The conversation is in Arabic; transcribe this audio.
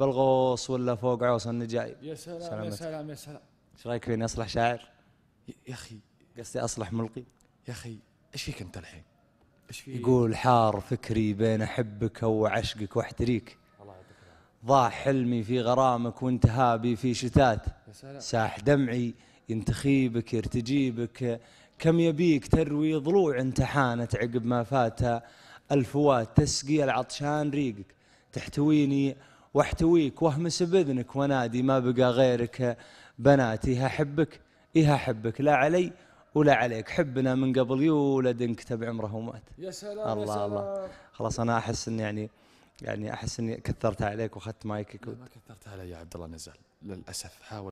بالغوص ولا فوق عوص النجاي يا سلام يا سلام يا سلام ايش رايك فيني اصلح شاعر؟ يا اخي قصدي اصلح ملقي يا اخي ايش فيك انت الحين؟ ايش فيك؟ يقول حار فكري بين احبك عشقك واحتريك ضاع حلمي في غرامك وانتهابي في شتات ساح دمعي ينتخيبك يرتجيبك كم يبيك تروي ضلوع انت حانت عقب ما فات الفوات تسقي العطشان ريقك تحتويني واحتويك واهمس باذنك وانادي ما بقى غيرك بناتي احبك إيه احبك لا علي ولا عليك حبنا من قبل يولد انكتب عمره ومات يا سلام الله يا سلام الله خلاص انا احس ان يعني يعني احس اني كثرت عليك واخذت مايكك ما كثرت علي يا عبد الله نزل للاسف حاول